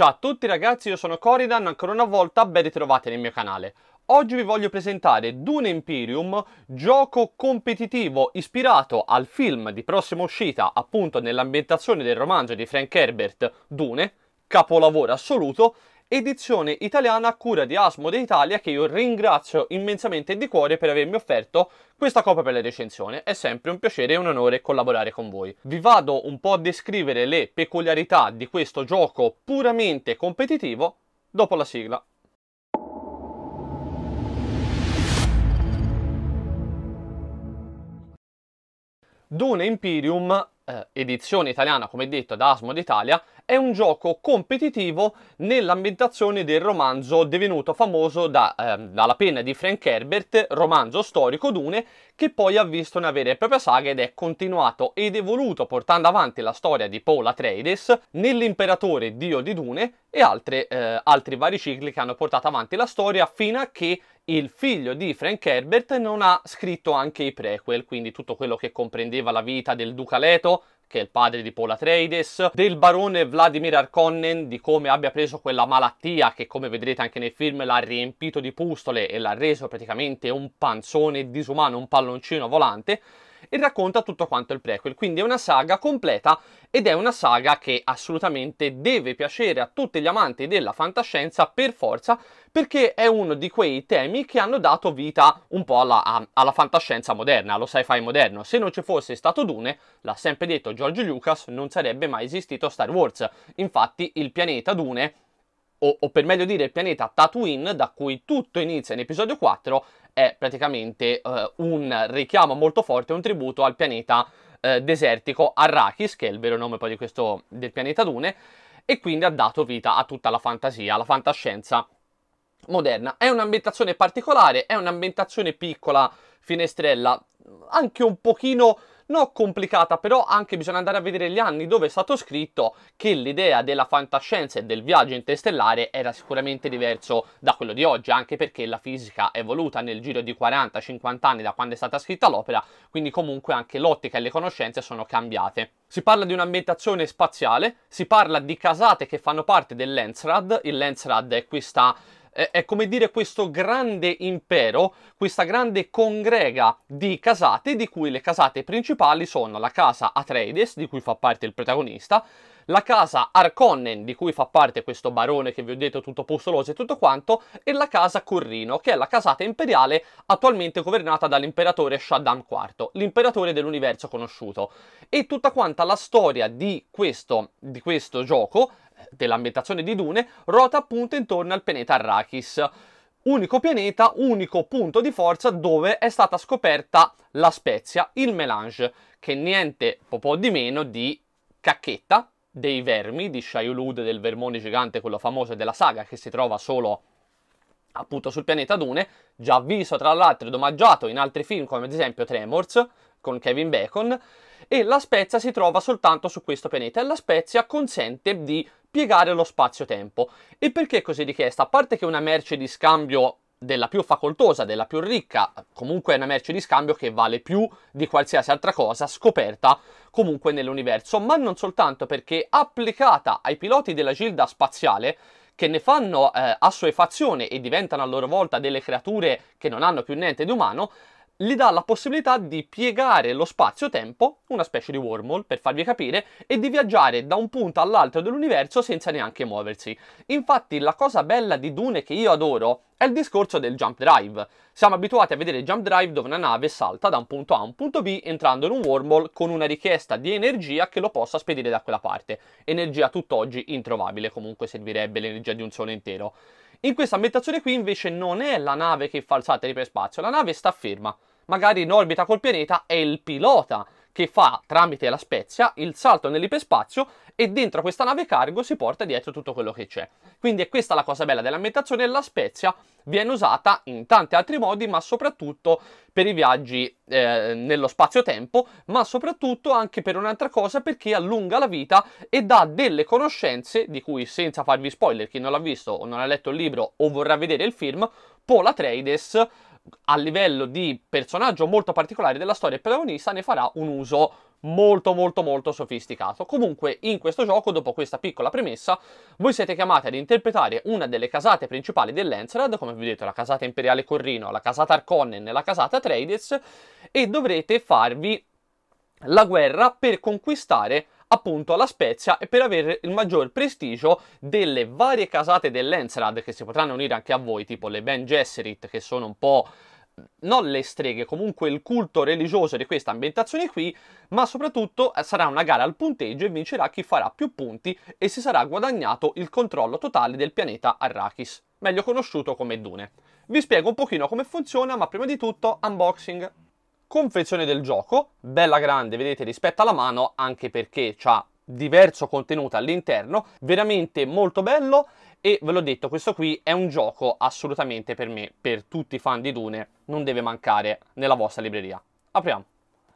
Ciao a tutti ragazzi, io sono Coridan, ancora una volta ben ritrovati nel mio canale. Oggi vi voglio presentare Dune Imperium, gioco competitivo ispirato al film di prossima uscita, appunto nell'ambientazione del romanzo di Frank Herbert, Dune, capolavoro assoluto, edizione italiana a cura di Asmode Italia che io ringrazio immensamente di cuore per avermi offerto questa copia per la recensione. È sempre un piacere e un onore collaborare con voi. Vi vado un po' a descrivere le peculiarità di questo gioco puramente competitivo dopo la sigla. Dune Imperium eh, edizione italiana, come detto, da Asmo d'Italia, è un gioco competitivo nell'ambientazione del romanzo divenuto famoso da, eh, dalla penna di Frank Herbert, romanzo storico Dune, che poi ha visto una vera e propria saga ed è continuato ed evoluto portando avanti la storia di Paul Atreides nell'imperatore dio di Dune e altre, eh, altri vari cicli che hanno portato avanti la storia fino a che il figlio di Frank Herbert non ha scritto anche i prequel, quindi tutto quello che comprendeva la vita del duca Leto, che è il padre di Paul Atreides, del barone Vladimir Arkonnen, di come abbia preso quella malattia che come vedrete anche nel film l'ha riempito di pustole e l'ha reso praticamente un panzone disumano, un palloncino volante, e racconta tutto quanto il prequel. Quindi è una saga completa ed è una saga che assolutamente deve piacere a tutti gli amanti della fantascienza per forza, perché è uno di quei temi che hanno dato vita un po' alla, alla fantascienza moderna, allo sci-fi moderno. Se non ci fosse stato Dune, l'ha sempre detto George Lucas, non sarebbe mai esistito Star Wars. Infatti il pianeta Dune o, o, per meglio dire il pianeta Tatooine, da cui tutto inizia in episodio 4, è praticamente eh, un richiamo molto forte, un tributo al pianeta eh, desertico Arrakis, che è il vero nome poi di questo, del pianeta Dune, e quindi ha dato vita a tutta la fantasia, la fantascienza moderna. È un'ambientazione particolare, è un'ambientazione piccola, finestrella, anche un pochino non complicata, però anche bisogna andare a vedere gli anni dove è stato scritto che l'idea della fantascienza e del viaggio interstellare era sicuramente diverso da quello di oggi, anche perché la fisica è evoluta nel giro di 40-50 anni da quando è stata scritta l'opera, quindi comunque anche l'ottica e le conoscenze sono cambiate. Si parla di un'ambientazione spaziale, si parla di casate che fanno parte del Lensrad, il Lensrad è questa è come dire questo grande impero, questa grande congrega di casate, di cui le casate principali sono la casa Atreides, di cui fa parte il protagonista, la casa Arconnen, di cui fa parte questo barone che vi ho detto tutto postoloso e tutto quanto, e la casa Corrino, che è la casata imperiale attualmente governata dall'imperatore Shaddam IV, l'imperatore dell'universo conosciuto. E tutta quanta la storia di questo, di questo gioco dell'ambientazione di Dune, ruota appunto intorno al pianeta Arrakis unico pianeta, unico punto di forza dove è stata scoperta la spezia, il melange, che niente po' di meno di cacchetta dei vermi, di Shaiulud, del vermone gigante, quello famoso della saga, che si trova solo appunto sul pianeta Dune, già visto tra l'altro e domaggiato in altri film come ad esempio Tremors con Kevin Bacon, e La Spezia si trova soltanto su questo pianeta e La Spezia consente di piegare lo spazio-tempo. E perché così richiesta? A parte che una merce di scambio della più facoltosa, della più ricca, comunque è una merce di scambio che vale più di qualsiasi altra cosa scoperta comunque nell'universo, ma non soltanto perché applicata ai piloti della Gilda spaziale che ne fanno eh, assuefazione e diventano a loro volta delle creature che non hanno più niente di umano, gli dà la possibilità di piegare lo spazio-tempo, una specie di wormhole per farvi capire, e di viaggiare da un punto all'altro dell'universo senza neanche muoversi. Infatti la cosa bella di Dune che io adoro è il discorso del jump drive. Siamo abituati a vedere il jump drive dove una nave salta da un punto A a un punto B entrando in un wormhole con una richiesta di energia che lo possa spedire da quella parte. Energia tutt'oggi introvabile, comunque servirebbe l'energia di un sole intero. In questa ambientazione qui invece non è la nave che fa il salto di spazio, la nave sta ferma magari in orbita col pianeta, è il pilota che fa tramite la spezia il salto nell'iperspazio e dentro questa nave cargo si porta dietro tutto quello che c'è. Quindi è questa la cosa bella dell'ambientazione, la spezia viene usata in tanti altri modi, ma soprattutto per i viaggi eh, nello spazio-tempo, ma soprattutto anche per un'altra cosa perché allunga la vita e dà delle conoscenze di cui senza farvi spoiler, chi non l'ha visto o non ha letto il libro o vorrà vedere il film, Paul Atreides a livello di personaggio molto particolare della storia e protagonista ne farà un uso molto molto molto sofisticato. Comunque in questo gioco, dopo questa piccola premessa, voi siete chiamati ad interpretare una delle casate principali dell'Enserad, come vi ho detto la casata imperiale Corrino, la casata Arconnen e la casata Trades, e dovrete farvi la guerra per conquistare appunto alla Spezia e per avere il maggior prestigio delle varie casate dell'Enserad che si potranno unire anche a voi, tipo le Ben Gesserit che sono un po' non le streghe, comunque il culto religioso di questa ambientazione qui, ma soprattutto eh, sarà una gara al punteggio e vincerà chi farà più punti e si sarà guadagnato il controllo totale del pianeta Arrakis, meglio conosciuto come Dune. Vi spiego un pochino come funziona, ma prima di tutto unboxing confezione del gioco, bella grande, vedete, rispetto alla mano, anche perché ha diverso contenuto all'interno, veramente molto bello e ve l'ho detto, questo qui è un gioco assolutamente per me, per tutti i fan di Dune, non deve mancare nella vostra libreria. Apriamo.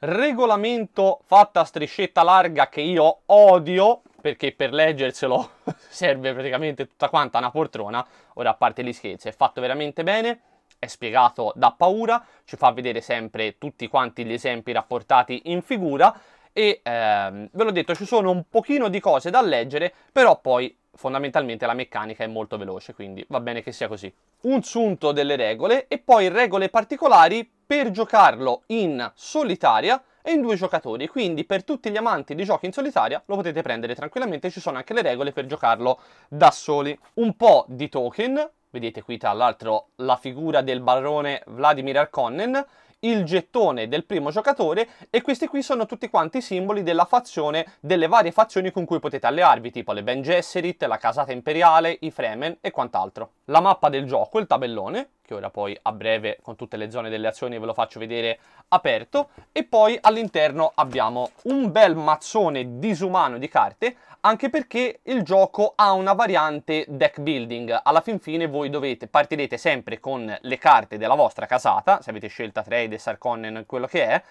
Regolamento fatta a striscetta larga che io odio, perché per leggerselo serve praticamente tutta quanta una poltrona, ora a parte gli scherzi, è fatto veramente bene è spiegato da paura, ci fa vedere sempre tutti quanti gli esempi rapportati in figura e ehm, ve l'ho detto ci sono un pochino di cose da leggere, però poi fondamentalmente la meccanica è molto veloce, quindi va bene che sia così. Un sunto delle regole e poi regole particolari per giocarlo in solitaria e in due giocatori, quindi per tutti gli amanti di giochi in solitaria lo potete prendere tranquillamente, ci sono anche le regole per giocarlo da soli. Un po' di token, vedete qui tra l'altro la figura del barone Vladimir Arkonnen, il gettone del primo giocatore e questi qui sono tutti quanti i simboli della fazione, delle varie fazioni con cui potete allearvi, tipo le Ben Gesserit, la Casata Imperiale, i Fremen e quant'altro. La mappa del gioco, il tabellone, che ora poi a breve con tutte le zone delle azioni ve lo faccio vedere aperto e poi all'interno abbiamo un bel mazzone disumano di carte anche perché il gioco ha una variante deck building alla fin fine voi dovete partirete sempre con le carte della vostra casata se avete scelta Trade, Sarkonnen, quello che è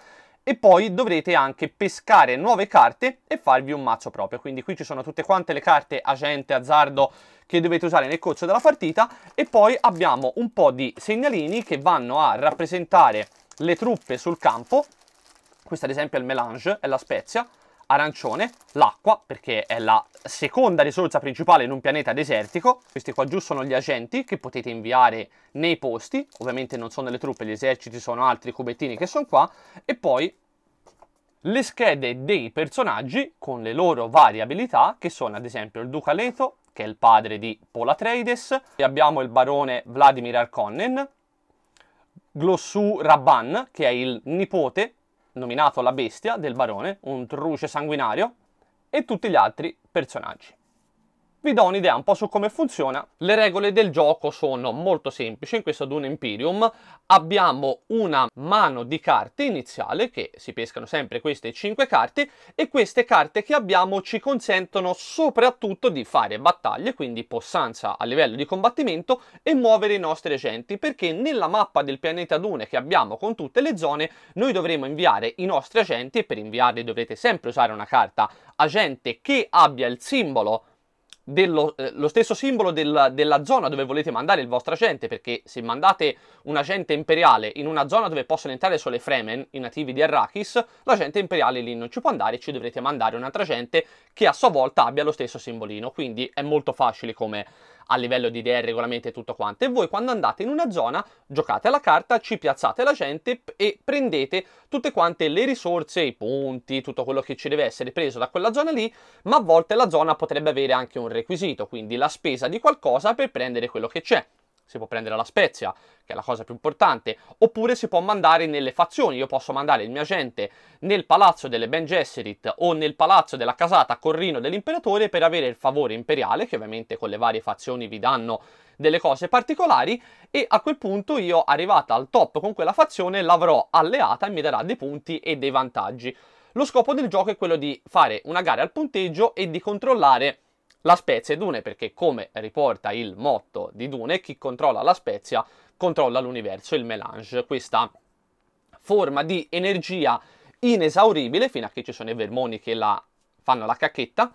e poi dovrete anche pescare nuove carte e farvi un mazzo proprio. Quindi qui ci sono tutte quante le carte agente, azzardo che dovete usare nel corso della partita e poi abbiamo un po' di segnalini che vanno a rappresentare le truppe sul campo. Questo ad esempio è il melange, è la spezia, arancione, l'acqua, perché è la seconda risorsa principale in un pianeta desertico. Questi qua giù sono gli agenti che potete inviare nei posti, ovviamente non sono le truppe, gli eserciti sono altri cubettini che sono qua, e poi le schede dei personaggi con le loro varie abilità, che sono ad esempio il Duca Leto, che è il padre di Polatreides, e abbiamo il barone Vladimir Arkonnen, Glossu Rabban, che è il nipote nominato la bestia del barone, un truce sanguinario, e tutti gli altri personaggi vi do un'idea un po' su come funziona. Le regole del gioco sono molto semplici, in questo Dune Imperium abbiamo una mano di carte iniziale, che si pescano sempre queste 5 carte, e queste carte che abbiamo ci consentono soprattutto di fare battaglie, quindi possanza a livello di combattimento, e muovere i nostri agenti, perché nella mappa del pianeta Dune che abbiamo con tutte le zone, noi dovremo inviare i nostri agenti, e per inviarli dovrete sempre usare una carta agente che abbia il simbolo dello, eh, lo stesso simbolo del, della zona dove volete mandare il vostro agente, perché se mandate un agente imperiale in una zona dove possono entrare solo i Fremen, i nativi di Arrakis, l'agente imperiale lì non ci può andare, ci dovrete mandare un'altra altro agente che a sua volta abbia lo stesso simbolino, quindi è molto facile come a livello di idee, regolamenti e tutto quanto. E voi quando andate in una zona giocate alla carta, ci piazzate la gente e prendete tutte quante le risorse, i punti, tutto quello che ci deve essere preso da quella zona lì, ma a volte la zona potrebbe avere anche un requisito, quindi la spesa di qualcosa per prendere quello che c'è si può prendere la Spezia, che è la cosa più importante, oppure si può mandare nelle fazioni, io posso mandare il mio agente nel palazzo delle Ben Gesserit o nel palazzo della casata Corrino dell'imperatore per avere il favore imperiale, che ovviamente con le varie fazioni vi danno delle cose particolari e a quel punto io arrivata al top con quella fazione l'avrò alleata e mi darà dei punti e dei vantaggi. Lo scopo del gioco è quello di fare una gara al punteggio e di controllare la Spezia è Dune, perché come riporta il motto di Dune, chi controlla la Spezia controlla l'universo, il melange, questa forma di energia inesauribile fino a che ci sono i vermoni che la fanno la cacchetta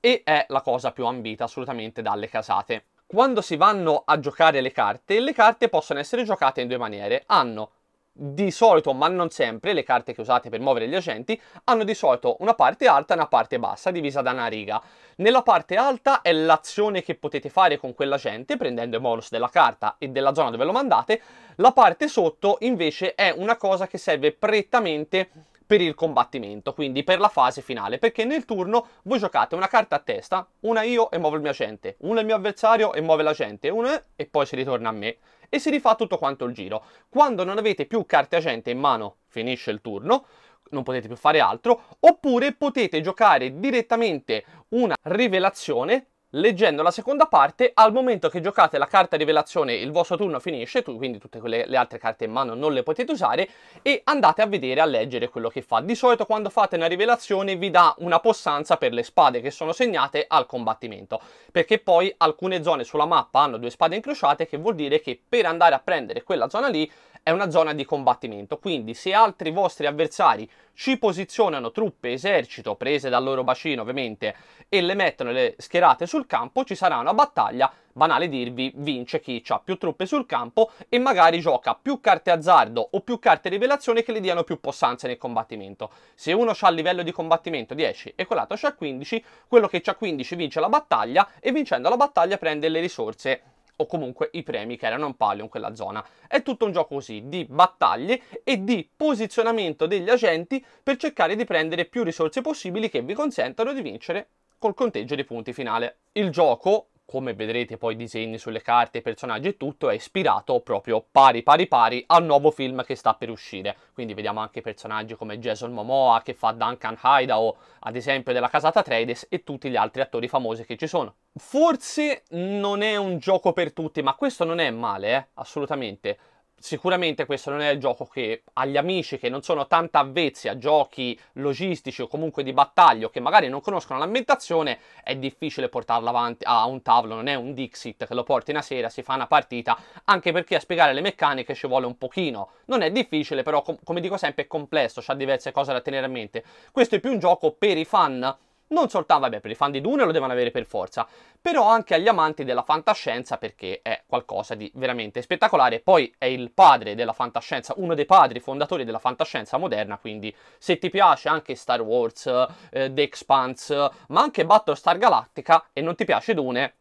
e è la cosa più ambita assolutamente dalle casate. Quando si vanno a giocare le carte, le carte possono essere giocate in due maniere. Hanno di solito, ma non sempre, le carte che usate per muovere gli agenti hanno di solito una parte alta e una parte bassa divisa da una riga. Nella parte alta è l'azione che potete fare con quell'agente prendendo i bonus della carta e della zona dove lo mandate, la parte sotto invece è una cosa che serve prettamente per il combattimento, quindi per la fase finale, perché nel turno voi giocate una carta a testa, una io e muovo il mio agente, una il mio avversario e muove l'agente, una e poi si ritorna a me e si rifà tutto quanto il giro. Quando non avete più carte agente in mano, finisce il turno, non potete più fare altro, oppure potete giocare direttamente una rivelazione leggendo la seconda parte al momento che giocate la carta rivelazione il vostro turno finisce tu, quindi tutte quelle, le altre carte in mano non le potete usare e andate a vedere a leggere quello che fa di solito quando fate una rivelazione vi dà una possanza per le spade che sono segnate al combattimento perché poi alcune zone sulla mappa hanno due spade incrociate che vuol dire che per andare a prendere quella zona lì è una zona di combattimento, quindi se altri vostri avversari ci posizionano truppe, esercito, prese dal loro bacino ovviamente, e le mettono le schierate su sul campo ci sarà una battaglia, banale dirvi, vince chi ha più truppe sul campo e magari gioca più carte azzardo o più carte rivelazione che le diano più possanze nel combattimento. Se uno ha il livello di combattimento 10 e quell'altro ha 15, quello che ha 15 vince la battaglia e vincendo la battaglia prende le risorse o comunque i premi che erano in palio in quella zona. È tutto un gioco così di battaglie e di posizionamento degli agenti per cercare di prendere più risorse possibili che vi consentano di vincere col conteggio dei punti finale. Il gioco, come vedrete poi i disegni sulle carte, i personaggi e tutto, è ispirato proprio pari pari pari al nuovo film che sta per uscire. Quindi vediamo anche personaggi come Jason Momoa che fa Duncan Hideout, ad esempio della casata Trades e tutti gli altri attori famosi che ci sono. Forse non è un gioco per tutti, ma questo non è male, eh? assolutamente sicuramente questo non è il gioco che agli amici che non sono tanto avvezzi a giochi logistici o comunque di battaglio che magari non conoscono l'ambientazione è difficile portarlo avanti a un tavolo non è un Dixit che lo porti una sera si fa una partita anche perché a spiegare le meccaniche ci vuole un pochino non è difficile però com come dico sempre è complesso ha diverse cose da tenere a mente questo è più un gioco per i fan non soltanto vabbè, per i fan di Dune lo devono avere per forza, però anche agli amanti della fantascienza perché è qualcosa di veramente spettacolare. Poi è il padre della fantascienza, uno dei padri fondatori della fantascienza moderna, quindi se ti piace anche Star Wars, eh, The Expanse, ma anche Battlestar Galactica e non ti piace Dune,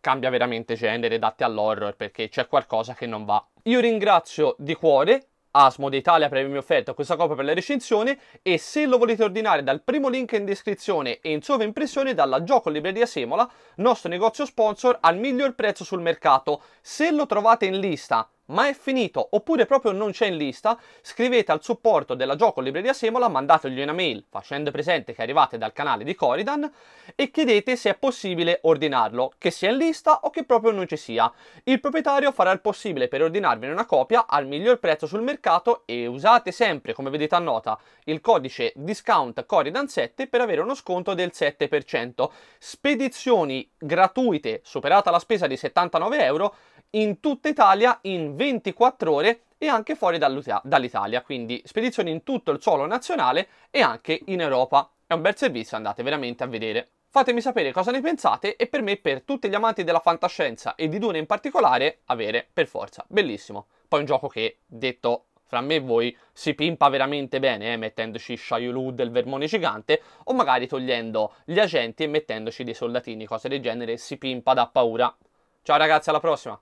cambia veramente genere, date all'horror perché c'è qualcosa che non va. Io ringrazio di cuore Asmo d'Italia premium offerto questa copia per la recensione e se lo volete ordinare dal primo link in descrizione e in sovraimpressione dalla Gioco Libreria Semola, nostro negozio sponsor al miglior prezzo sul mercato. Se lo trovate in lista ma è finito oppure proprio non c'è in lista, scrivete al supporto della gioco libreria Semola, mandategli una mail facendo presente che arrivate dal canale di Coridan e chiedete se è possibile ordinarlo, che sia in lista o che proprio non ci sia. Il proprietario farà il possibile per ordinarvene una copia al miglior prezzo sul mercato e usate sempre, come vedete a nota, il codice discount Coridan7 per avere uno sconto del 7%. Spedizioni gratuite, superata la spesa di 79 euro, in tutta Italia in 24 ore e anche fuori dall'Italia, quindi spedizioni in tutto il suolo nazionale e anche in Europa. È un bel servizio, andate veramente a vedere. Fatemi sapere cosa ne pensate e per me, per tutti gli amanti della fantascienza e di Dune in particolare, avere per forza. Bellissimo. Poi un gioco che, detto fra me e voi, si pimpa veramente bene, eh, mettendoci Shaiulu del vermone gigante o magari togliendo gli agenti e mettendoci dei soldatini, cose del genere, si pimpa da paura. Ciao ragazzi, alla prossima!